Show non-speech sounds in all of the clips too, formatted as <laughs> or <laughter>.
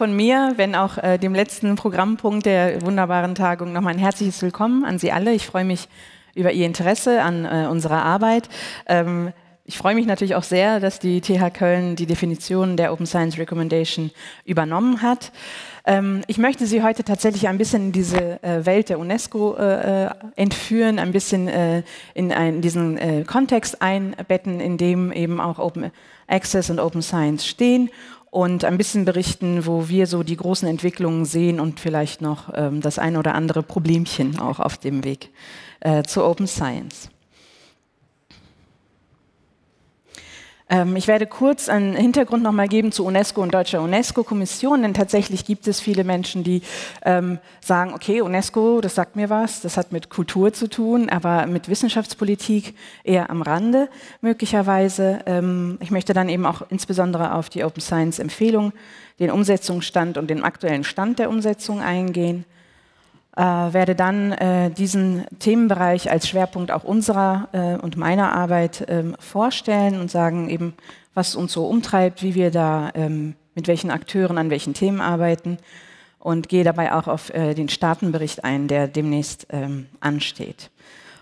von mir, wenn auch äh, dem letzten Programmpunkt der wunderbaren Tagung, nochmal ein herzliches Willkommen an Sie alle. Ich freue mich über Ihr Interesse an äh, unserer Arbeit. Ähm, ich freue mich natürlich auch sehr, dass die TH Köln die Definition der Open Science Recommendation übernommen hat. Ähm, ich möchte Sie heute tatsächlich ein bisschen in diese äh, Welt der UNESCO äh, äh entführen, ein bisschen äh, in ein, diesen äh, Kontext einbetten, in dem eben auch Open Access und Open Science stehen und ein bisschen berichten, wo wir so die großen Entwicklungen sehen und vielleicht noch ähm, das ein oder andere Problemchen auch auf dem Weg äh, zur Open Science. Ähm, ich werde kurz einen Hintergrund nochmal geben zu UNESCO und deutscher UNESCO-Kommission, denn tatsächlich gibt es viele Menschen, die ähm, sagen, okay, UNESCO, das sagt mir was, das hat mit Kultur zu tun, aber mit Wissenschaftspolitik eher am Rande möglicherweise. Ähm, ich möchte dann eben auch insbesondere auf die Open Science-Empfehlung, den Umsetzungsstand und den aktuellen Stand der Umsetzung eingehen äh, werde dann äh, diesen Themenbereich als Schwerpunkt auch unserer äh, und meiner Arbeit ähm, vorstellen und sagen eben, was uns so umtreibt, wie wir da ähm, mit welchen Akteuren an welchen Themen arbeiten und gehe dabei auch auf äh, den Staatenbericht ein, der demnächst ähm, ansteht.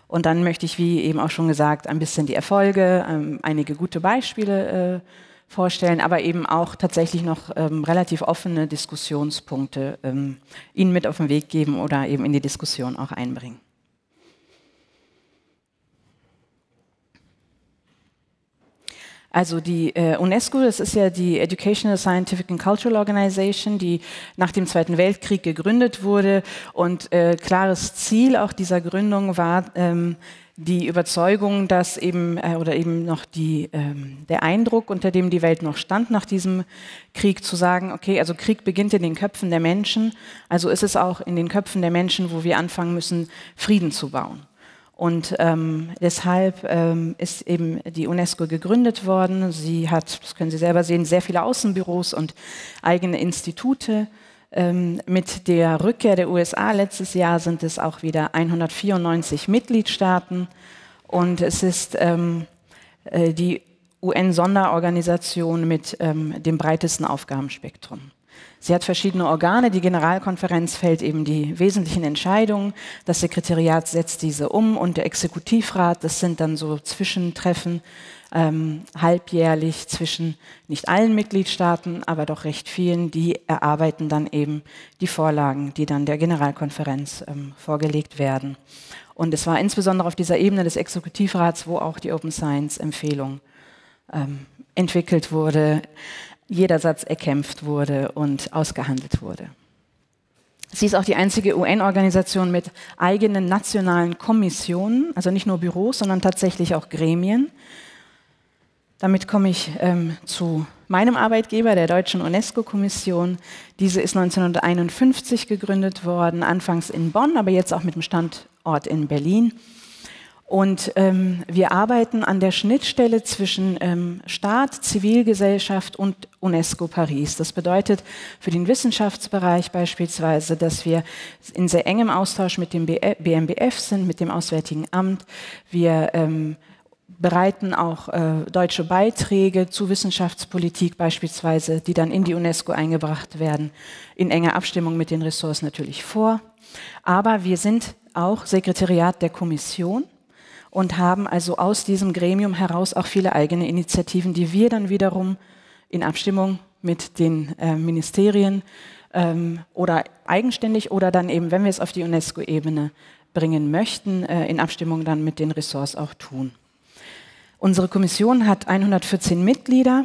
Und dann möchte ich, wie eben auch schon gesagt, ein bisschen die Erfolge, ähm, einige gute Beispiele äh, vorstellen, aber eben auch tatsächlich noch ähm, relativ offene Diskussionspunkte ähm, Ihnen mit auf den Weg geben oder eben in die Diskussion auch einbringen. Also die äh, UNESCO, das ist ja die Educational, Scientific and Cultural Organization, die nach dem Zweiten Weltkrieg gegründet wurde. Und äh, klares Ziel auch dieser Gründung war, ähm, die Überzeugung, dass eben äh, oder eben noch die, ähm, der Eindruck, unter dem die Welt noch stand nach diesem Krieg, zu sagen, okay, also Krieg beginnt in den Köpfen der Menschen, also ist es auch in den Köpfen der Menschen, wo wir anfangen müssen, Frieden zu bauen. Und ähm, deshalb ähm, ist eben die UNESCO gegründet worden. Sie hat, das können Sie selber sehen, sehr viele Außenbüros und eigene Institute. Ähm, mit der Rückkehr der USA letztes Jahr sind es auch wieder 194 Mitgliedstaaten und es ist ähm, äh, die UN-Sonderorganisation mit ähm, dem breitesten Aufgabenspektrum. Sie hat verschiedene Organe. Die Generalkonferenz fällt eben die wesentlichen Entscheidungen. Das Sekretariat setzt diese um und der Exekutivrat, das sind dann so Zwischentreffen ähm, halbjährlich zwischen nicht allen Mitgliedstaaten, aber doch recht vielen, die erarbeiten dann eben die Vorlagen, die dann der Generalkonferenz ähm, vorgelegt werden. Und es war insbesondere auf dieser Ebene des Exekutivrats, wo auch die Open Science-Empfehlung ähm, entwickelt wurde, jeder Satz erkämpft wurde und ausgehandelt wurde. Sie ist auch die einzige UN-Organisation mit eigenen nationalen Kommissionen, also nicht nur Büros, sondern tatsächlich auch Gremien, damit komme ich ähm, zu meinem Arbeitgeber, der Deutschen UNESCO-Kommission. Diese ist 1951 gegründet worden, anfangs in Bonn, aber jetzt auch mit dem Standort in Berlin. Und ähm, wir arbeiten an der Schnittstelle zwischen ähm, Staat, Zivilgesellschaft und UNESCO Paris. Das bedeutet für den Wissenschaftsbereich beispielsweise, dass wir in sehr engem Austausch mit dem BMBF sind, mit dem Auswärtigen Amt. Wir ähm, bereiten auch äh, deutsche Beiträge zu Wissenschaftspolitik beispielsweise, die dann in die UNESCO eingebracht werden, in enger Abstimmung mit den Ressorts natürlich vor. Aber wir sind auch Sekretariat der Kommission und haben also aus diesem Gremium heraus auch viele eigene Initiativen, die wir dann wiederum in Abstimmung mit den äh, Ministerien ähm, oder eigenständig oder dann eben, wenn wir es auf die UNESCO-Ebene bringen möchten, äh, in Abstimmung dann mit den Ressorts auch tun. Unsere Kommission hat 114 Mitglieder,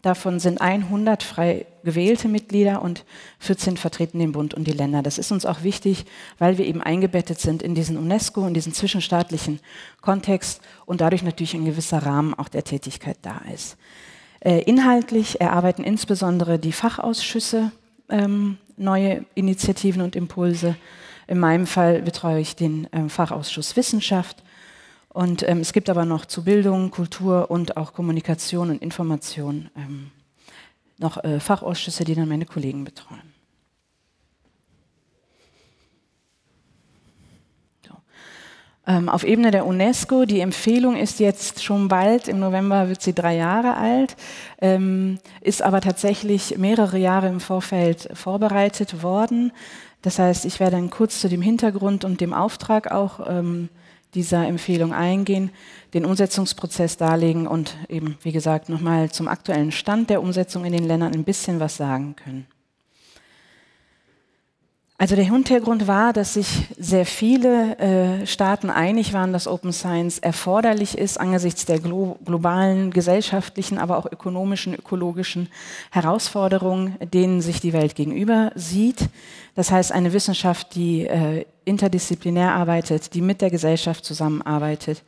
davon sind 100 frei gewählte Mitglieder und 14 vertreten den Bund und die Länder. Das ist uns auch wichtig, weil wir eben eingebettet sind in diesen UNESCO, in diesen zwischenstaatlichen Kontext und dadurch natürlich ein gewisser Rahmen auch der Tätigkeit da ist. Äh, inhaltlich erarbeiten insbesondere die Fachausschüsse ähm, neue Initiativen und Impulse. In meinem Fall betreue ich den ähm, Fachausschuss Wissenschaft, und ähm, es gibt aber noch zu Bildung, Kultur und auch Kommunikation und Information ähm, noch äh, Fachausschüsse, die dann meine Kollegen betreuen. Ähm, auf Ebene der UNESCO. Die Empfehlung ist jetzt schon bald, im November wird sie drei Jahre alt, ähm, ist aber tatsächlich mehrere Jahre im Vorfeld vorbereitet worden. Das heißt, ich werde dann kurz zu dem Hintergrund und dem Auftrag auch ähm, dieser Empfehlung eingehen, den Umsetzungsprozess darlegen und eben, wie gesagt, nochmal zum aktuellen Stand der Umsetzung in den Ländern ein bisschen was sagen können. Also der Hintergrund war, dass sich sehr viele äh, Staaten einig waren, dass Open Science erforderlich ist angesichts der glo globalen gesellschaftlichen, aber auch ökonomischen, ökologischen Herausforderungen, denen sich die Welt gegenüber sieht. Das heißt, eine Wissenschaft, die äh, interdisziplinär arbeitet, die mit der Gesellschaft zusammenarbeitet,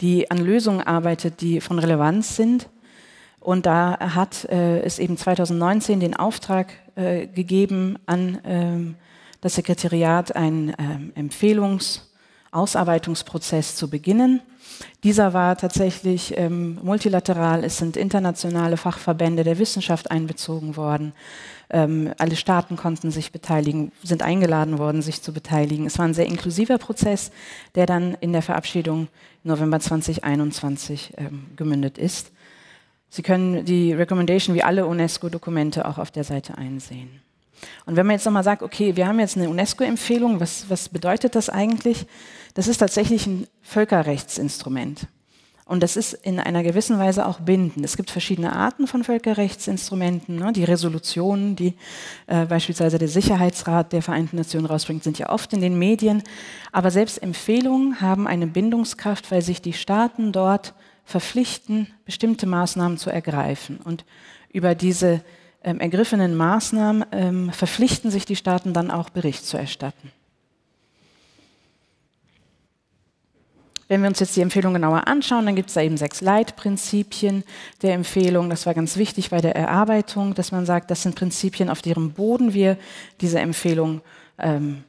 die an Lösungen arbeitet, die von Relevanz sind. Und da hat äh, es eben 2019 den Auftrag äh, gegeben an ähm, das Sekretariat einen ähm, Empfehlungsausarbeitungsprozess zu beginnen. Dieser war tatsächlich ähm, multilateral, es sind internationale Fachverbände der Wissenschaft einbezogen worden. Ähm, alle Staaten konnten sich beteiligen, sind eingeladen worden, sich zu beteiligen. Es war ein sehr inklusiver Prozess, der dann in der Verabschiedung November 2021 ähm, gemündet ist. Sie können die Recommendation wie alle UNESCO-Dokumente auch auf der Seite einsehen. Und wenn man jetzt nochmal sagt, okay, wir haben jetzt eine UNESCO-Empfehlung, was, was bedeutet das eigentlich? Das ist tatsächlich ein Völkerrechtsinstrument. Und das ist in einer gewissen Weise auch bindend. Es gibt verschiedene Arten von Völkerrechtsinstrumenten. Ne? Die Resolutionen, die äh, beispielsweise der Sicherheitsrat der Vereinten Nationen rausbringt, sind ja oft in den Medien. Aber selbst Empfehlungen haben eine Bindungskraft, weil sich die Staaten dort verpflichten, bestimmte Maßnahmen zu ergreifen. Und über diese ähm, ergriffenen Maßnahmen ähm, verpflichten sich die Staaten dann auch Bericht zu erstatten. Wenn wir uns jetzt die Empfehlung genauer anschauen, dann gibt es da eben sechs Leitprinzipien der Empfehlung. Das war ganz wichtig bei der Erarbeitung, dass man sagt, das sind Prinzipien, auf deren Boden wir diese Empfehlung ähm,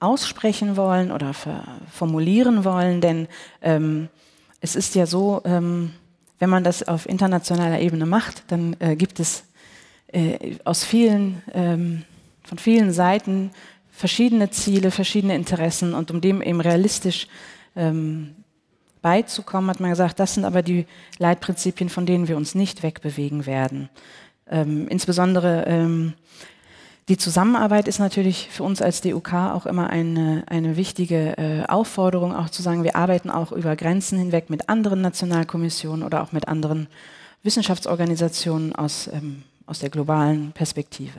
aussprechen wollen oder formulieren wollen. Denn ähm, es ist ja so, ähm, wenn man das auf internationaler Ebene macht, dann äh, gibt es äh, aus vielen, ähm, von vielen Seiten verschiedene Ziele, verschiedene Interessen und um dem eben realistisch ähm, beizukommen, hat man gesagt, das sind aber die Leitprinzipien, von denen wir uns nicht wegbewegen werden. Ähm, insbesondere ähm, die Zusammenarbeit ist natürlich für uns als DUK auch immer eine, eine wichtige äh, Aufforderung, auch zu sagen, wir arbeiten auch über Grenzen hinweg mit anderen Nationalkommissionen oder auch mit anderen Wissenschaftsorganisationen aus ähm, aus der globalen Perspektive.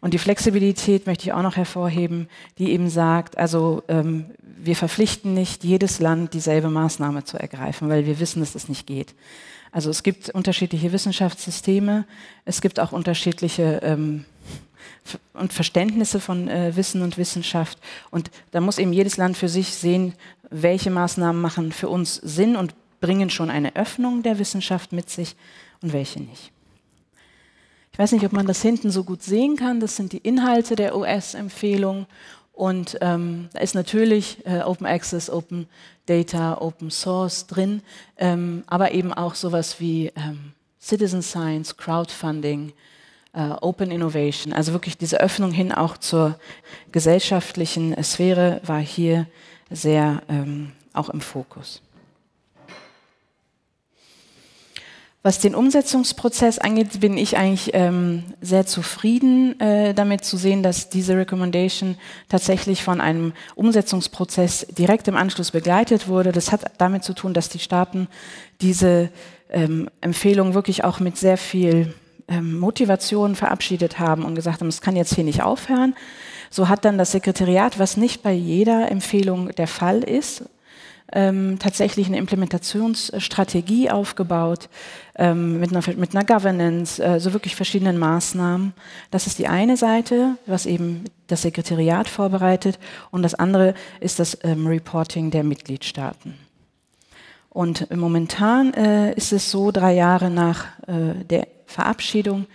Und die Flexibilität möchte ich auch noch hervorheben, die eben sagt, also ähm, wir verpflichten nicht jedes Land dieselbe Maßnahme zu ergreifen, weil wir wissen, dass das nicht geht. Also es gibt unterschiedliche Wissenschaftssysteme, es gibt auch unterschiedliche ähm, und Verständnisse von äh, Wissen und Wissenschaft. Und da muss eben jedes Land für sich sehen, welche Maßnahmen machen für uns Sinn und bringen schon eine Öffnung der Wissenschaft mit sich und welche nicht weiß nicht, ob man das hinten so gut sehen kann. Das sind die Inhalte der OS-Empfehlung. Und ähm, da ist natürlich äh, Open Access, Open Data, Open Source drin, ähm, aber eben auch sowas wie ähm, Citizen Science, Crowdfunding, äh, Open Innovation. Also wirklich diese Öffnung hin auch zur gesellschaftlichen Sphäre war hier sehr ähm, auch im Fokus. Was den Umsetzungsprozess angeht, bin ich eigentlich ähm, sehr zufrieden äh, damit zu sehen, dass diese Recommendation tatsächlich von einem Umsetzungsprozess direkt im Anschluss begleitet wurde. Das hat damit zu tun, dass die Staaten diese ähm, Empfehlung wirklich auch mit sehr viel ähm, Motivation verabschiedet haben und gesagt haben, es kann jetzt hier nicht aufhören. So hat dann das Sekretariat, was nicht bei jeder Empfehlung der Fall ist, ähm, tatsächlich eine Implementationsstrategie aufgebaut ähm, mit, einer, mit, einer, Governance, äh, so wirklich verschiedenen Maßnahmen. Das ist die eine Seite, was eben das Sekretariat vorbereitet und das andere ist das ähm, Reporting der Mitgliedstaaten. Und momentan äh, ist es so, drei Jahre nach äh, der Verabschiedung,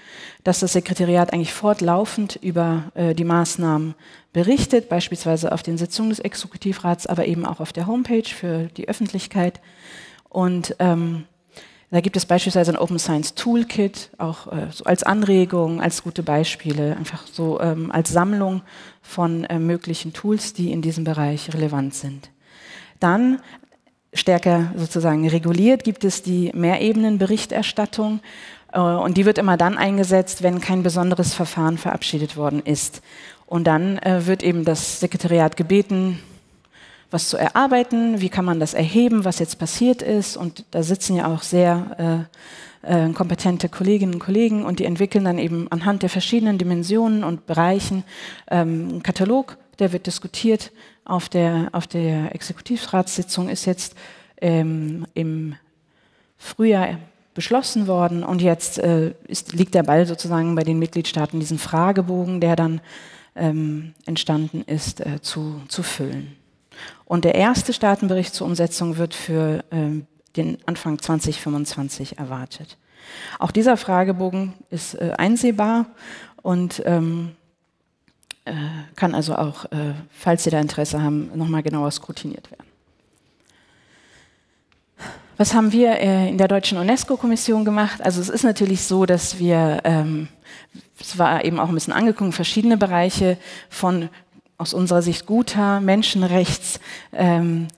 dass das Sekretariat eigentlich fortlaufend über äh, die Maßnahmen berichtet, beispielsweise auf den Sitzungen des Exekutivrats, aber eben auch auf der Homepage für die Öffentlichkeit. Und ähm, da gibt es beispielsweise ein Open Science Toolkit, auch äh, so als Anregung, als gute Beispiele, einfach so ähm, als Sammlung von äh, möglichen Tools, die in diesem Bereich relevant sind. Dann stärker sozusagen reguliert gibt es die Mehrebenenberichterstattung. Äh, und die wird immer dann eingesetzt, wenn kein besonderes Verfahren verabschiedet worden ist. Und dann äh, wird eben das Sekretariat gebeten, was zu erarbeiten, wie kann man das erheben, was jetzt passiert ist. Und da sitzen ja auch sehr äh, kompetente Kolleginnen und Kollegen und die entwickeln dann eben anhand der verschiedenen Dimensionen und Bereichen ähm, einen Katalog, der wird diskutiert. Auf der, auf der Exekutivratssitzung ist jetzt ähm, im Frühjahr beschlossen worden und jetzt äh, ist, liegt der Ball sozusagen bei den Mitgliedstaaten, diesen Fragebogen, der dann ähm, entstanden ist, äh, zu, zu füllen. Und der erste Staatenbericht zur Umsetzung wird für ähm, den Anfang 2025 erwartet. Auch dieser Fragebogen ist äh, einsehbar und ähm, äh, kann also auch, äh, falls Sie da Interesse haben, nochmal genauer skrutiniert werden. Was haben wir äh, in der deutschen UNESCO-Kommission gemacht? Also es ist natürlich so, dass wir, ähm, es war eben auch ein bisschen angekommen, verschiedene Bereiche von aus unserer Sicht guter, menschenrechtswürdiger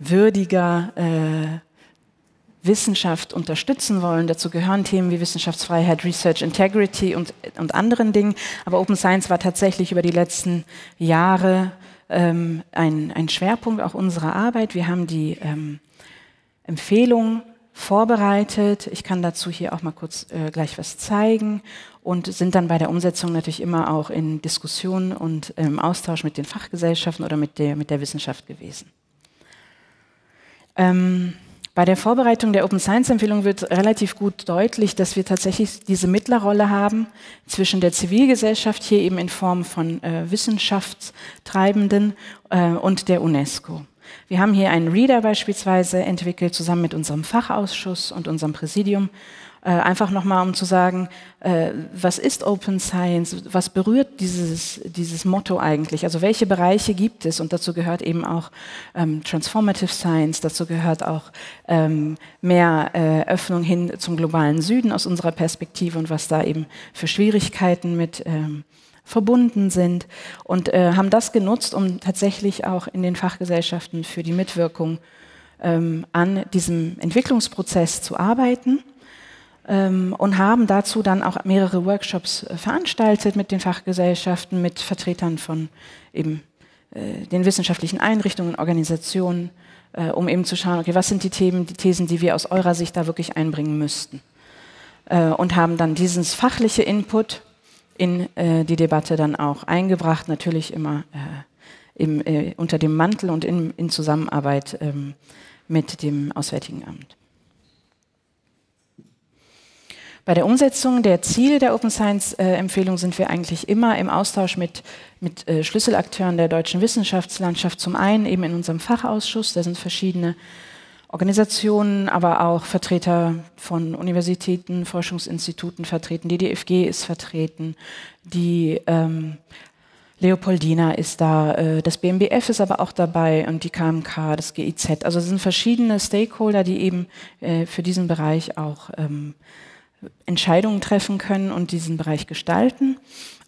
ähm, äh, Wissenschaft unterstützen wollen. Dazu gehören Themen wie Wissenschaftsfreiheit, Research Integrity und, und anderen Dingen. Aber Open Science war tatsächlich über die letzten Jahre ähm, ein, ein Schwerpunkt auch unserer Arbeit. Wir haben die Empfehlungen vorbereitet. Ich kann dazu hier auch mal kurz äh, gleich was zeigen und sind dann bei der Umsetzung natürlich immer auch in Diskussionen und im ähm, Austausch mit den Fachgesellschaften oder mit der, mit der Wissenschaft gewesen. Ähm, bei der Vorbereitung der Open Science Empfehlung wird relativ gut deutlich, dass wir tatsächlich diese Mittlerrolle haben zwischen der Zivilgesellschaft hier eben in Form von äh, Wissenschaftstreibenden äh, und der UNESCO. Wir haben hier einen Reader beispielsweise entwickelt, zusammen mit unserem Fachausschuss und unserem Präsidium, äh, einfach nochmal, um zu sagen, äh, was ist Open Science, was berührt dieses, dieses Motto eigentlich, also welche Bereiche gibt es und dazu gehört eben auch ähm, Transformative Science, dazu gehört auch ähm, mehr äh, Öffnung hin zum globalen Süden aus unserer Perspektive und was da eben für Schwierigkeiten mit ähm, verbunden sind und äh, haben das genutzt, um tatsächlich auch in den Fachgesellschaften für die Mitwirkung ähm, an diesem Entwicklungsprozess zu arbeiten ähm, und haben dazu dann auch mehrere Workshops äh, veranstaltet mit den Fachgesellschaften, mit Vertretern von eben äh, den wissenschaftlichen Einrichtungen, Organisationen, äh, um eben zu schauen, okay, was sind die Themen, die Thesen, die wir aus eurer Sicht da wirklich einbringen müssten. Äh, und haben dann dieses fachliche Input in äh, die Debatte dann auch eingebracht, natürlich immer äh, im, äh, unter dem Mantel und in, in Zusammenarbeit ähm, mit dem Auswärtigen Amt. Bei der Umsetzung der Ziele der Open Science-Empfehlung äh, sind wir eigentlich immer im Austausch mit, mit, äh, Schlüsselakteuren der deutschen Wissenschaftslandschaft. Zum einen eben in unserem Fachausschuss, da sind verschiedene Organisationen, aber auch Vertreter von Universitäten, Forschungsinstituten vertreten. Die DFG ist vertreten, die ähm, Leopoldina ist da, äh, das BMBF ist aber auch dabei und die KMK, das GIZ. Also es sind verschiedene Stakeholder, die eben äh, für diesen Bereich auch ähm, Entscheidungen treffen können und diesen Bereich gestalten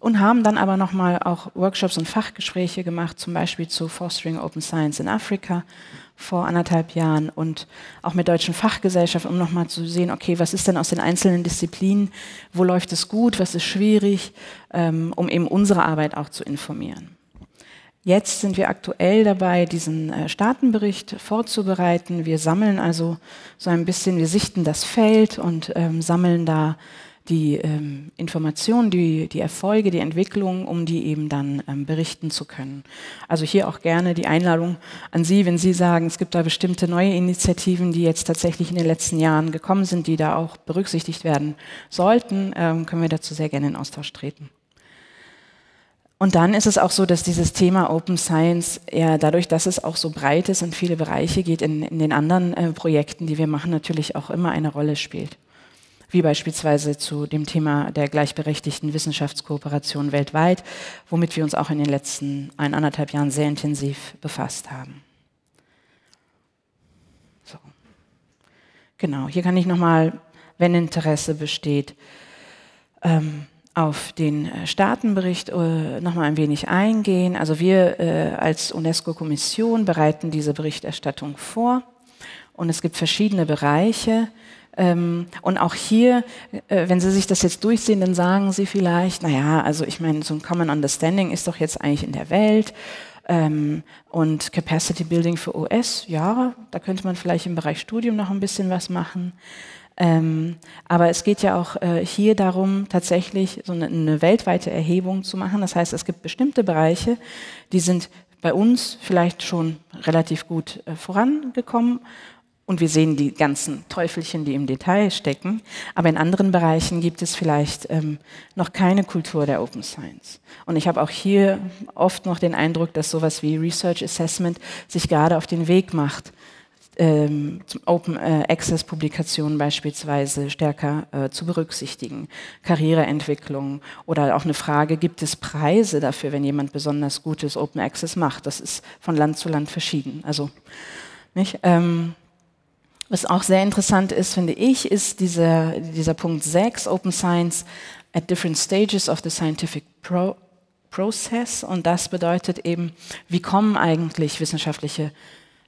und haben dann aber nochmal auch Workshops und Fachgespräche gemacht, zum Beispiel zu Fostering Open Science in Afrika vor anderthalb Jahren und auch mit deutschen Fachgesellschaft, um nochmal zu sehen, okay, was ist denn aus den einzelnen Disziplinen, wo läuft es gut, was ist schwierig, ähm, um eben unsere Arbeit auch zu informieren. Jetzt sind wir aktuell dabei, diesen äh, Staatenbericht vorzubereiten. Wir sammeln also so ein bisschen, wir sichten das Feld und ähm, sammeln da die ähm, Informationen, die, die Erfolge, die Entwicklungen, um die eben dann ähm, berichten zu können. Also hier auch gerne die Einladung an Sie, wenn Sie sagen, es gibt da bestimmte neue Initiativen, die jetzt tatsächlich in den letzten Jahren gekommen sind, die da auch berücksichtigt werden sollten, ähm, können wir dazu sehr gerne in Austausch treten. Und dann ist es auch so, dass dieses Thema Open Science ja dadurch, dass es auch so breit ist und viele Bereiche geht, in, in den anderen äh, Projekten, die wir machen, natürlich auch immer eine Rolle spielt wie beispielsweise zu dem Thema der gleichberechtigten Wissenschaftskooperation weltweit, womit wir uns auch in den letzten eineinhalb Jahren sehr intensiv befasst haben. So. Genau, hier kann ich nochmal, wenn Interesse besteht, ähm, auf den äh, Staatenbericht äh, nochmal ein wenig eingehen. Also wir äh, als UNESCO-Kommission bereiten diese Berichterstattung vor und es gibt verschiedene Bereiche, ähm, und auch hier, äh, wenn Sie sich das jetzt durchsehen, dann sagen Sie vielleicht, naja, also ich meine, so ein Common Understanding ist doch jetzt eigentlich in der Welt. Ähm, und Capacity Building für OS, ja, da könnte man vielleicht im Bereich Studium noch ein bisschen was machen. Ähm, aber es geht ja auch äh, hier darum, tatsächlich so eine, weltweite Erhebung zu machen. Das heißt, es gibt bestimmte Bereiche, die sind bei uns vielleicht schon relativ gut äh, vorangekommen und wir sehen die ganzen Teufelchen, die im Detail stecken. Aber in anderen Bereichen gibt es vielleicht ähm, noch keine Kultur der Open Science. Und ich habe auch hier oft noch den Eindruck, dass sowas wie Research Assessment sich gerade auf den Weg macht, ähm, Open äh, Access Publikationen beispielsweise stärker äh, zu berücksichtigen, Karriereentwicklung oder auch eine Frage, gibt es Preise dafür, wenn jemand besonders gutes Open Access macht? Das ist von Land zu Land verschieden. Also nicht? Ähm, was auch sehr interessant ist, finde ich, ist dieser, dieser Punkt 6, Open Science at different stages of the scientific pro process. Und das bedeutet eben, wie kommen eigentlich wissenschaftliche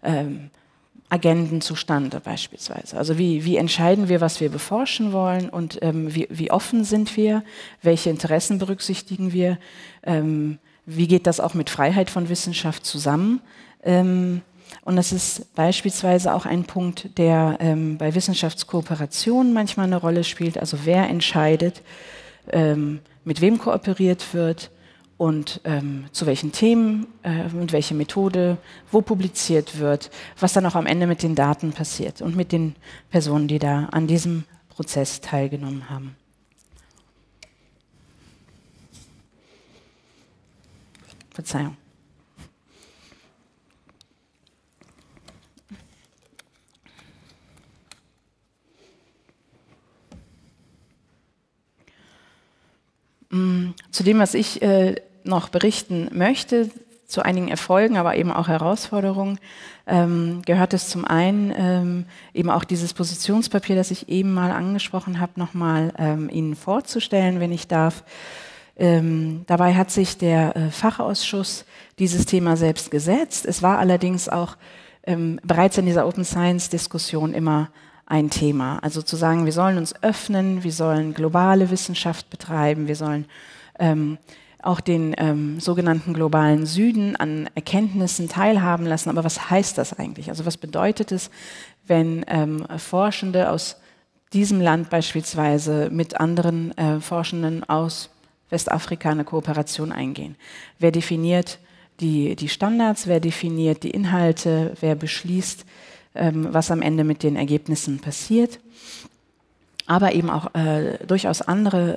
ähm, Agenden zustande beispielsweise. Also wie, wie entscheiden wir, was wir beforschen wollen und ähm, wie, wie offen sind wir, welche Interessen berücksichtigen wir, ähm, wie geht das auch mit Freiheit von Wissenschaft zusammen. Ähm, und das ist beispielsweise auch ein Punkt, der ähm, bei Wissenschaftskooperationen manchmal eine Rolle spielt. Also wer entscheidet, ähm, mit wem kooperiert wird und ähm, zu welchen Themen äh, und welche Methode, wo publiziert wird, was dann auch am Ende mit den Daten passiert und mit den Personen, die da an diesem Prozess teilgenommen haben. Verzeihung. Zu dem, was ich äh, noch berichten möchte, zu einigen Erfolgen, aber eben auch Herausforderungen, ähm, gehört es zum einen ähm, eben auch dieses Positionspapier, das ich eben mal angesprochen habe, nochmal ähm, Ihnen vorzustellen, wenn ich darf. Ähm, dabei hat sich der äh, Fachausschuss dieses Thema selbst gesetzt. Es war allerdings auch ähm, bereits in dieser Open Science Diskussion immer ein Thema. Also zu sagen, wir sollen uns öffnen, wir sollen globale Wissenschaft betreiben, wir sollen ähm, auch den ähm, sogenannten globalen Süden an Erkenntnissen teilhaben lassen. Aber was heißt das eigentlich? Also was bedeutet es, wenn ähm, Forschende aus diesem Land beispielsweise mit anderen äh, Forschenden aus Westafrika eine Kooperation eingehen? Wer definiert die, die Standards? Wer definiert die Inhalte? Wer beschließt, ähm, was am Ende mit den Ergebnissen passiert? aber eben auch äh, durchaus andere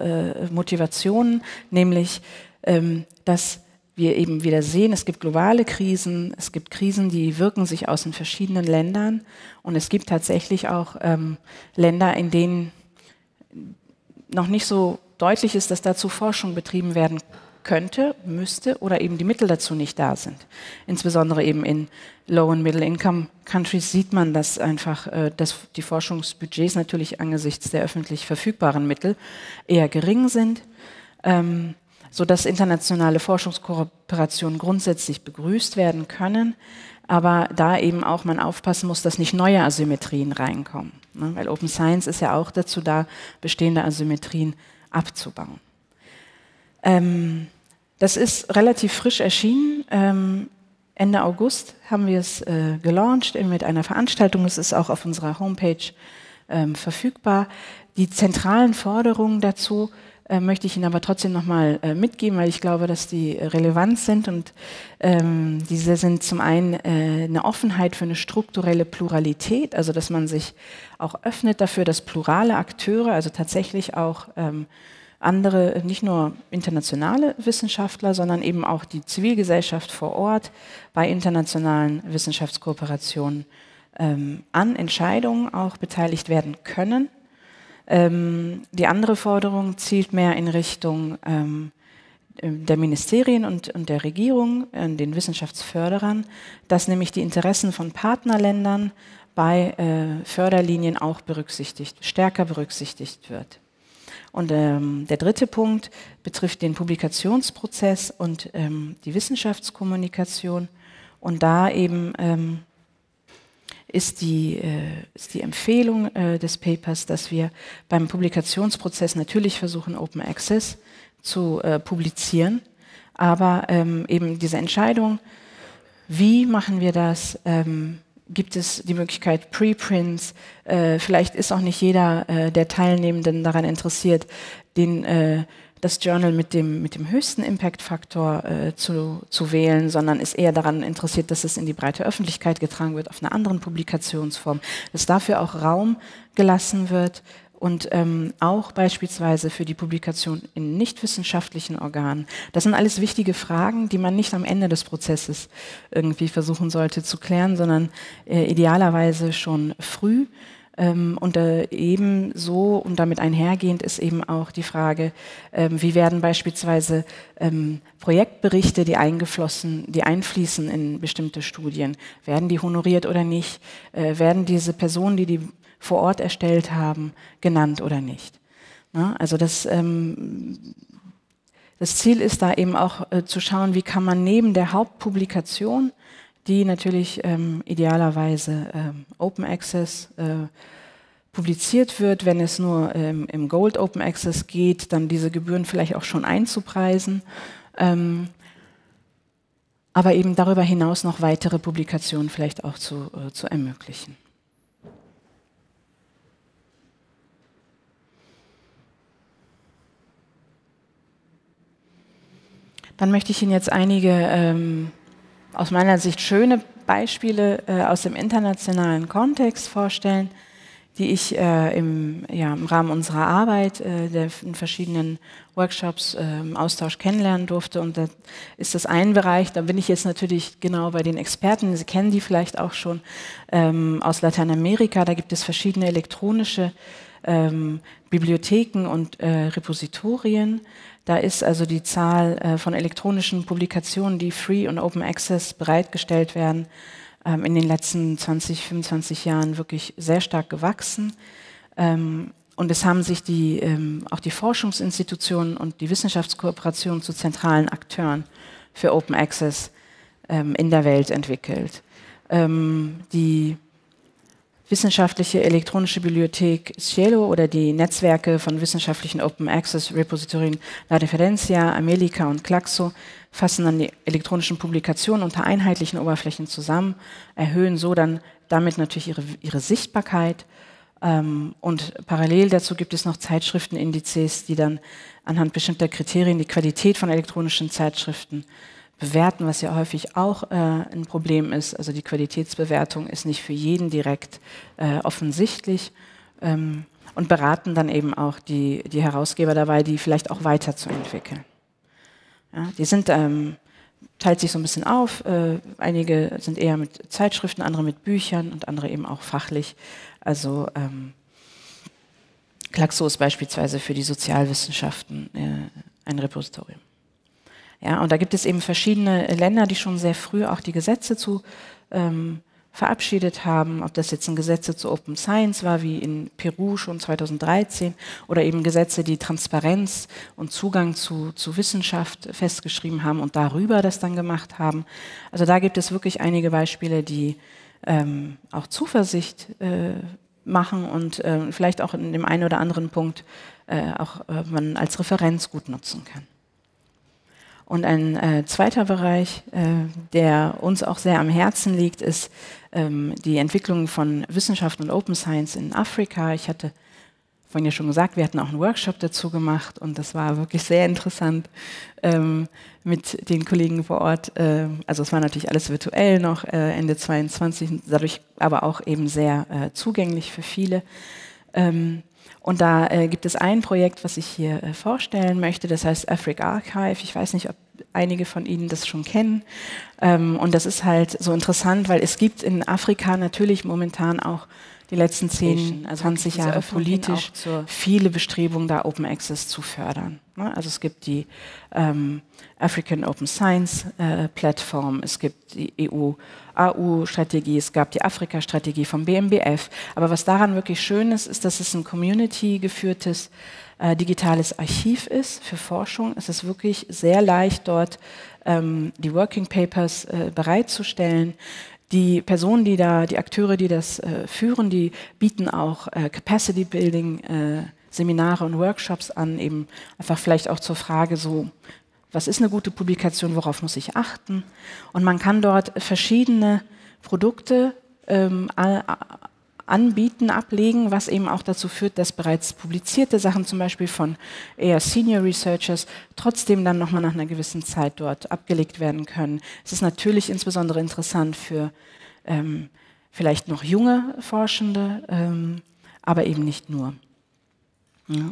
äh, Motivationen, nämlich ähm, dass wir eben wieder sehen, es gibt globale Krisen, es gibt Krisen, die wirken sich aus in verschiedenen Ländern und es gibt tatsächlich auch ähm, Länder, in denen noch nicht so deutlich ist, dass dazu Forschung betrieben werden könnte, müsste oder eben die Mittel dazu nicht da sind. Insbesondere eben in Low- und Middle-Income-Countries sieht man das einfach, äh, dass die Forschungsbudgets natürlich angesichts der öffentlich verfügbaren Mittel eher gering sind, ähm, sodass internationale Forschungskooperationen grundsätzlich begrüßt werden können, aber da eben auch man aufpassen muss, dass nicht neue Asymmetrien reinkommen. Ne? Weil Open Science ist ja auch dazu da, bestehende Asymmetrien abzubauen. Ähm, das ist relativ frisch erschienen. Ähm, Ende August haben wir es äh, gelauncht mit einer Veranstaltung. Es ist auch auf unserer Homepage ähm, verfügbar. Die zentralen Forderungen dazu äh, möchte ich Ihnen aber trotzdem nochmal äh, mitgeben, weil ich glaube, dass die relevant sind. Und ähm, diese sind zum einen äh, eine Offenheit für eine strukturelle Pluralität, also dass man sich auch öffnet dafür, dass plurale Akteure, also tatsächlich auch ähm, andere, nicht nur internationale Wissenschaftler, sondern eben auch die Zivilgesellschaft vor Ort bei internationalen Wissenschaftskooperationen ähm, an Entscheidungen auch beteiligt werden können. Ähm, die andere Forderung zielt mehr in Richtung ähm, der Ministerien und, und der Regierung, äh, den Wissenschaftsförderern, dass nämlich die Interessen von Partnerländern bei äh, Förderlinien auch berücksichtigt, stärker berücksichtigt wird. Und ähm, der dritte Punkt betrifft den Publikationsprozess und ähm, die Wissenschaftskommunikation. Und da eben ähm, ist, die, äh, ist die Empfehlung äh, des Papers, dass wir beim Publikationsprozess natürlich versuchen, Open Access zu äh, publizieren, aber ähm, eben diese Entscheidung, wie machen wir das? Ähm, gibt es die Möglichkeit Preprints. Äh, vielleicht ist auch nicht jeder äh, der Teilnehmenden daran interessiert, den, äh, das Journal mit dem, mit dem höchsten Impact-Faktor äh, zu, zu wählen, sondern ist eher daran interessiert, dass es in die breite Öffentlichkeit getragen wird, auf einer anderen Publikationsform, dass dafür auch Raum gelassen wird und ähm, auch beispielsweise für die Publikation in nichtwissenschaftlichen Organen. Das sind alles wichtige Fragen, die man nicht am Ende des Prozesses irgendwie versuchen sollte zu klären, sondern äh, idealerweise schon früh. Ähm, und äh, ebenso und damit einhergehend ist eben auch die Frage, ähm, wie werden beispielsweise ähm, Projektberichte, die eingeflossen, die einfließen in bestimmte Studien, werden die honoriert oder nicht? Äh, werden diese Personen, die die vor Ort erstellt haben, genannt oder nicht. Na, ne? also das, ähm, das Ziel ist da eben auch äh, zu schauen, wie kann man neben der Hauptpublikation, die natürlich ähm, idealerweise ähm, Open Access äh, publiziert wird, wenn es nur ähm, im Gold Open Access geht, dann diese Gebühren vielleicht auch schon einzupreisen. Ähm, aber eben darüber hinaus noch weitere Publikationen vielleicht auch zu, äh, zu ermöglichen. Dann möchte ich Ihnen jetzt einige ähm, aus meiner Sicht schöne Beispiele äh, aus dem internationalen Kontext vorstellen, die ich äh, im, ja, im, Rahmen unserer Arbeit äh, der, in verschiedenen Workshops im ähm, Austausch kennenlernen durfte. Und da ist das ein Bereich, da bin ich jetzt natürlich genau bei den Experten, Sie kennen die vielleicht auch schon, ähm, aus Lateinamerika, da gibt es verschiedene elektronische ähm, Bibliotheken und äh, Repositorien da ist also die Zahl äh, von elektronischen Publikationen, die Free und Open Access bereitgestellt werden, ähm, in den letzten 20, 25 Jahren wirklich sehr stark gewachsen. Ähm, und es haben sich die, ähm, auch die Forschungsinstitutionen und die Wissenschaftskooperation zu zentralen Akteuren für Open Access in der Welt entwickelt. die wissenschaftliche elektronische Bibliothek Cielo oder die Netzwerke von wissenschaftlichen Open Access Repositorien La Referencia, Amelica und Claxo fassen dann die elektronischen Publikationen unter einheitlichen Oberflächen zusammen, erhöhen so dann damit natürlich ihre, ihre Sichtbarkeit. Ähm, und parallel dazu gibt es noch Zeitschriftenindizes, die dann anhand bestimmter Kriterien die Qualität von elektronischen Zeitschriften äh, bewerten, was ja häufig auch äh, ein Problem ist. Also die Qualitätsbewertung ist nicht für jeden direkt äh, offensichtlich ähm, und beraten dann eben auch die, die Herausgeber dabei, die vielleicht auch weiterzuentwickeln. Ja, die sind, ähm, teilt sich so ein bisschen auf. Äh, einige sind eher mit Zeitschriften, andere mit Büchern und andere eben auch fachlich. Also ähm, Klaxo ist beispielsweise für die Sozialwissenschaften äh, ein Repositorium. Ja, und da gibt es eben verschiedene Länder, die schon sehr früh auch die Gesetze zu ähm, verabschiedet haben, ob das jetzt ein Gesetze zu Open Science war, wie in Peru schon 2013, oder eben Gesetze, die Transparenz und Zugang zu, zu Wissenschaft festgeschrieben haben und darüber das dann gemacht haben. Also da gibt es wirklich einige Beispiele, die ähm, auch Zuversicht äh, machen und äh, vielleicht auch in dem einen oder anderen Punkt äh, auch äh, man als Referenz gut nutzen kann. Und ein äh, zweiter Bereich, äh, der uns auch sehr am Herzen liegt, ist ähm, die Entwicklung von Wissenschaft und Open Science in Afrika. Ich hatte vorhin ja schon gesagt, wir hatten auch einen Workshop dazu gemacht und das war wirklich sehr interessant ähm, mit den Kollegen vor Ort. Äh, also es war natürlich alles virtuell noch äh, Ende 22, dadurch aber auch eben sehr äh, zugänglich für viele. Ähm, und da äh, gibt es ein Projekt, was ich hier äh, vorstellen möchte, das heißt Africa Archive. Ich weiß nicht, ob einige von Ihnen das schon kennen. Ähm, und das ist halt so interessant, weil es gibt in Afrika natürlich momentan auch die letzten 10, 20 also Jahre politisch viele Bestrebungen da Open Access zu fördern. Ne? Also es gibt die ähm, African Open Science äh, Plattform, es gibt die EU-AU-Strategie, es gab die Afrika-Strategie vom BMBF. Aber was daran wirklich schön ist, ist, dass es ein community-geführtes äh, digitales Archiv ist für Forschung. Es ist wirklich sehr leicht, dort ähm, die Working Papers äh, bereitzustellen. Die Personen, die da, die Akteure, die das äh, führen, die bieten auch äh, Capacity Building äh, Seminare und Workshops an, eben einfach vielleicht auch zur Frage so, was ist eine gute Publikation, worauf muss ich achten? Und man kann dort verschiedene Produkte ähm, Anbieten ablegen, was eben auch dazu führt, dass bereits publizierte Sachen, zum Beispiel von eher Senior Researchers, trotzdem dann nochmal nach einer gewissen Zeit dort abgelegt werden können. Es ist natürlich insbesondere interessant für ähm, vielleicht noch junge Forschende, ähm, aber eben nicht nur.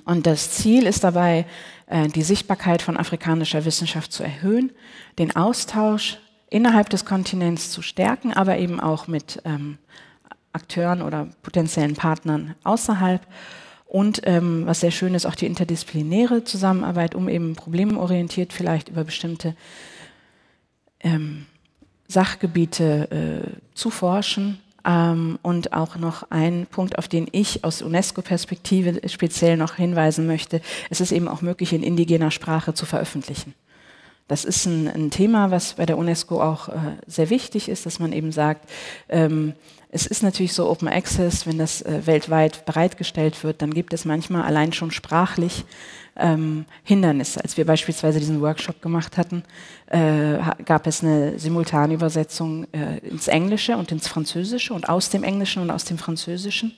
und das Ziel ist dabei, äh, die Sichtbarkeit von afrikanischer Wissenschaft zu erhöhen, den Austausch innerhalb des Kontinents zu stärken, aber eben auch mit ähm, Akteuren oder potenziellen Partnern außerhalb. Und ähm, was sehr schön ist, auch die interdisziplinäre Zusammenarbeit, um eben problemorientiert vielleicht über bestimmte ähm, Sachgebiete äh, zu forschen. Ähm, und auch noch ein Punkt, auf den ich aus UNESCO-Perspektive speziell noch hinweisen möchte. Es ist eben auch möglich, in indigener Sprache zu veröffentlichen. Das ist ein, ein Thema, was bei der UNESCO auch äh, sehr wichtig ist, dass man eben sagt, ähm, es ist natürlich so Open Access, wenn das äh, weltweit bereitgestellt wird, dann gibt es manchmal allein schon sprachlich ähm, Hindernisse. Als wir beispielsweise diesen Workshop gemacht hatten, äh, gab es eine Simultanübersetzung äh, ins Englische und ins Französische und aus dem Englischen und aus dem Französischen.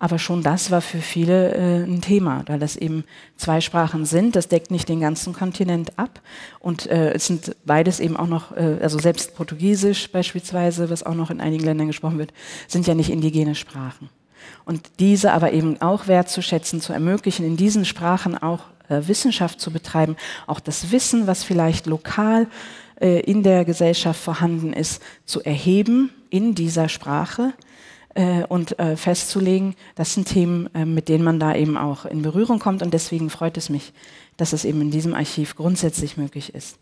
Aber schon das war für viele äh, ein Thema, da das eben zwei Sprachen sind. Das deckt nicht den ganzen Kontinent ab. Und äh, es sind beides eben auch noch, äh, also selbst Portugiesisch beispielsweise, was auch noch in einigen Ländern gesprochen wird, sind ja nicht indigene Sprachen. Und diese aber eben auch wertzuschätzen, zu ermöglichen, in diesen Sprachen auch äh, Wissenschaft zu betreiben, auch das Wissen, was vielleicht lokal äh, in der Gesellschaft vorhanden ist, zu erheben in dieser Sprache äh, und äh, festzulegen, das sind Themen, äh, mit denen man da eben auch in Berührung kommt. Und deswegen freut es mich, dass es eben in diesem Archiv grundsätzlich möglich ist.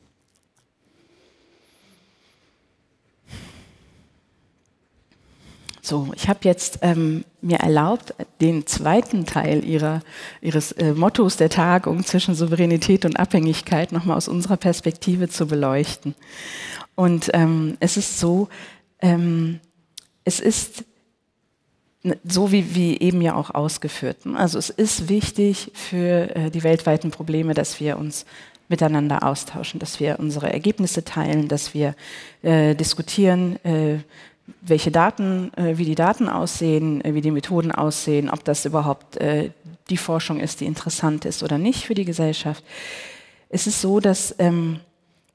So, ich habe jetzt ähm, mir erlaubt, den zweiten Teil ihrer, Ihres äh, Mottos der Tagung zwischen Souveränität und Abhängigkeit nochmal aus unserer Perspektive zu beleuchten. Und ähm, es ist so, ähm, es ist Ne, so wie, wie eben ja auch ausgeführt. Ne? Also es ist wichtig für äh, die weltweiten Probleme, dass wir uns miteinander austauschen, dass wir unsere Ergebnisse teilen, dass wir äh, diskutieren, äh, welche Daten, äh, wie die Daten aussehen, äh, wie die Methoden aussehen, ob das überhaupt äh, die Forschung ist, die interessant ist oder nicht für die Gesellschaft. Es ist so, dass ähm,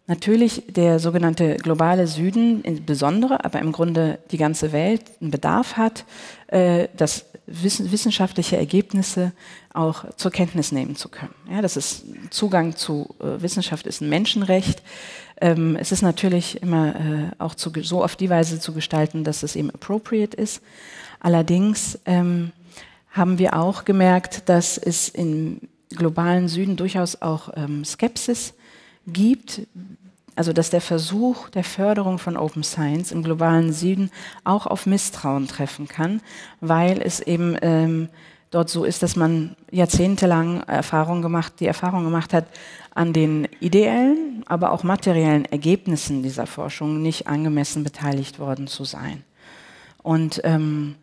natürlich der sogenannte globale Süden insbesondere, aber im Grunde die ganze Welt einen Bedarf hat, äh, dass wissenschaftliche Ergebnisse auch zur Kenntnis nehmen zu können. Ja, das ist Zugang zu äh, Wissenschaft ist ein Menschenrecht. Ähm, es ist natürlich immer äh, auch zu, so auf die Weise zu gestalten, dass es eben appropriate ist. Allerdings ähm, haben wir auch gemerkt, dass es im globalen Süden durchaus auch ähm, Skepsis gibt, also dass der Versuch der Förderung von Open Science im globalen Süden auch auf Misstrauen treffen kann, weil es eben ähm, dort so ist, dass man jahrzehntelang Erfahrung gemacht, die Erfahrung gemacht hat, an den ideellen, aber auch materiellen Ergebnissen dieser Forschung nicht angemessen beteiligt worden zu sein. Und ähm,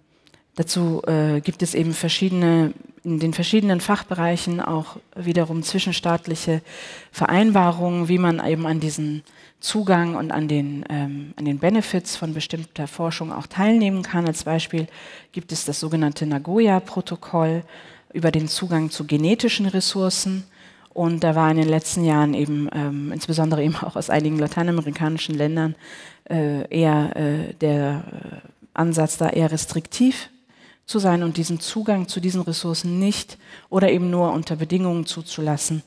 dazu äh, gibt es eben verschiedene in den verschiedenen Fachbereichen auch wiederum zwischenstaatliche Vereinbarungen, wie man eben an diesen Zugang und an den, ähm, an den Benefits von bestimmter Forschung auch teilnehmen kann. Als Beispiel gibt es das sogenannte Nagoya-Protokoll über den Zugang zu genetischen Ressourcen. Und da war in den letzten Jahren eben, ähm, insbesondere eben auch aus einigen lateinamerikanischen Ländern, äh, eher äh, der äh, Ansatz da eher restriktiv zu sein und diesen Zugang zu diesen Ressourcen nicht oder eben nur unter Bedingungen zuzulassen,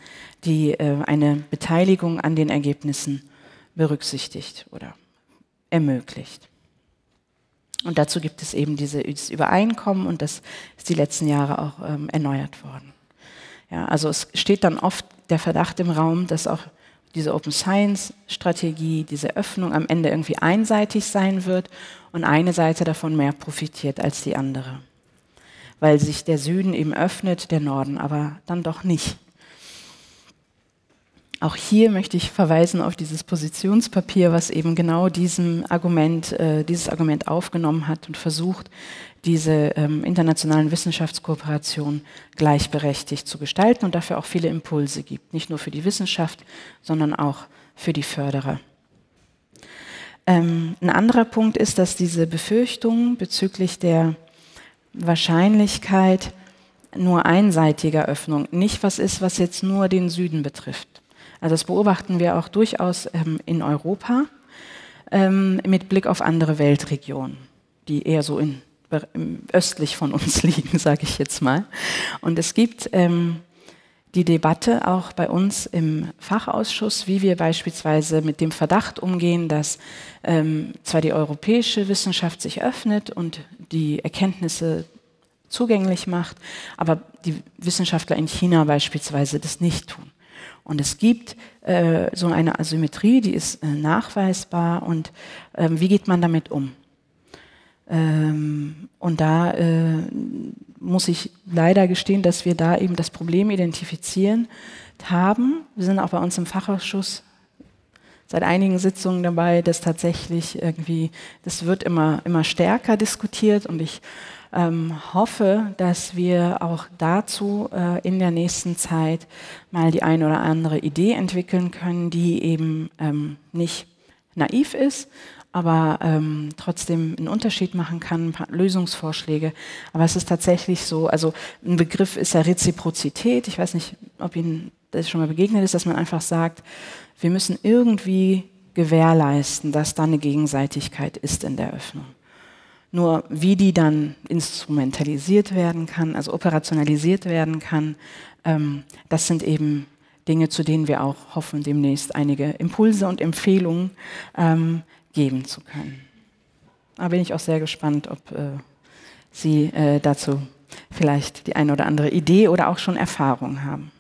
die äh, eine Beteiligung an den Ergebnissen berücksichtigt oder ermöglicht. Und dazu gibt es eben dieses Übereinkommen und das ist die letzten Jahre auch ähm, erneuert worden. Ja, also es steht dann oft der Verdacht im Raum, dass auch diese Open Science Strategie, diese Öffnung am Ende irgendwie einseitig sein wird und eine Seite davon mehr profitiert als die andere weil sich der Süden eben öffnet, der Norden aber dann doch nicht. Auch hier möchte ich verweisen auf dieses Positionspapier, was eben genau diesem Argument, äh, dieses Argument aufgenommen hat und versucht, diese ähm, internationalen Wissenschaftskooperationen gleichberechtigt zu gestalten und dafür auch viele Impulse gibt. Nicht nur für die Wissenschaft, sondern auch für die Förderer. Ähm, ein anderer Punkt ist, dass diese Befürchtungen bezüglich der Wahrscheinlichkeit nur einseitiger Öffnung, nicht was ist, was jetzt nur den Süden betrifft. Also das beobachten wir auch durchaus ähm, in Europa ähm, mit Blick auf andere Weltregionen, die eher so in, östlich von uns <laughs> liegen, sage ich jetzt mal. Und es gibt ähm, die Debatte auch bei uns im Fachausschuss, wie wir beispielsweise mit dem Verdacht umgehen, dass ähm, zwar die europäische Wissenschaft sich öffnet und die Erkenntnisse zugänglich macht, aber die Wissenschaftler in China beispielsweise das nicht tun. Und es gibt äh, so eine Asymmetrie, die ist äh, nachweisbar und äh, wie geht man damit um? Ähm, und da äh, muss ich leider gestehen, dass wir da eben das Problem identifizieren haben. Wir sind auch bei uns im Fachausschuss seit einigen Sitzungen dabei, dass tatsächlich irgendwie, das wird immer, immer stärker diskutiert und ich ähm, hoffe, dass wir auch dazu äh, in der nächsten Zeit mal die ein oder andere Idee entwickeln können, die eben ähm, nicht naiv ist, aber ähm, trotzdem einen Unterschied machen kann, ein paar Lösungsvorschläge. Aber es ist tatsächlich so, also ein Begriff ist ja Reziprozität. Ich weiß nicht, ob Ihnen das schon mal begegnet ist, dass man einfach sagt, wir müssen irgendwie gewährleisten, dass da eine Gegenseitigkeit ist in der Öffnung. Nur wie die dann instrumentalisiert werden kann, also operationalisiert werden kann, ähm, das sind eben Dinge, zu denen wir auch hoffen, demnächst einige Impulse und Empfehlungen ähm, geben zu können. Da bin ich auch sehr gespannt, ob äh, Sie äh, dazu vielleicht die eine oder andere Idee oder auch schon Erfahrung haben.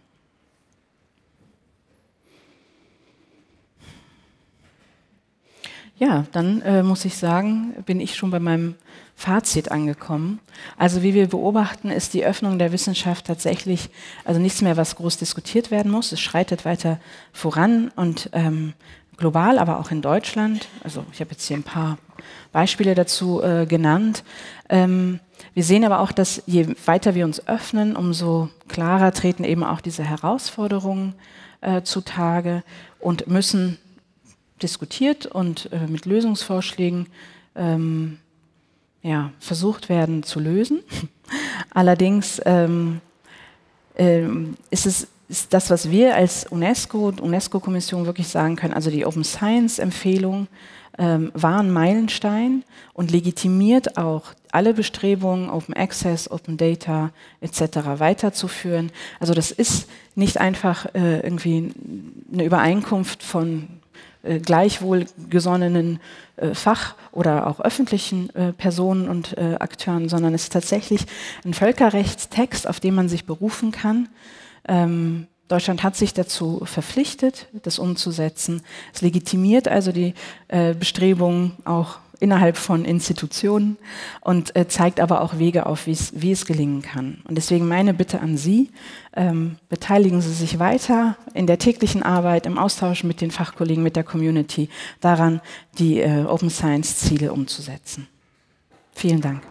Ja, dann äh, muss ich sagen, bin ich schon bei meinem Fazit angekommen. Also wie wir beobachten, ist die Öffnung der Wissenschaft tatsächlich, also nichts mehr, was groß diskutiert werden muss. Es schreitet weiter voran und ähm, global, aber auch in Deutschland. Also ich habe jetzt hier ein paar Beispiele dazu äh, genannt. Ähm, wir sehen aber auch, dass je weiter wir uns öffnen, umso klarer treten eben auch diese Herausforderungen äh, zutage und müssen diskutiert und äh, mit Lösungsvorschlägen ähm, ja, versucht werden zu lösen. <laughs> Allerdings ähm, ähm, ist es ist das, was wir als UNESCO und UNESCO-Kommission wirklich sagen können, also die Open science empfehlung ähm, war ein Meilenstein und legitimiert auch alle Bestrebungen, Open Access, Open Data etc. weiterzuführen. Also das ist nicht einfach äh, irgendwie eine Übereinkunft von äh, gleichwohl gesonnenen äh, Fach- oder auch öffentlichen äh, Personen und äh, Akteuren, sondern es ist tatsächlich ein Völkerrechtstext, auf den man sich berufen kann. Ähm, Deutschland hat sich dazu verpflichtet, das umzusetzen. Es legitimiert also die äh, Bestrebungen auch innerhalb von Institutionen und äh, zeigt aber auch Wege auf, wie es gelingen kann. Und deswegen meine Bitte an Sie, ähm, beteiligen Sie sich weiter in der täglichen Arbeit, im Austausch mit den Fachkollegen, mit der Community daran, die äh, Open Science Ziele umzusetzen. Vielen Dank.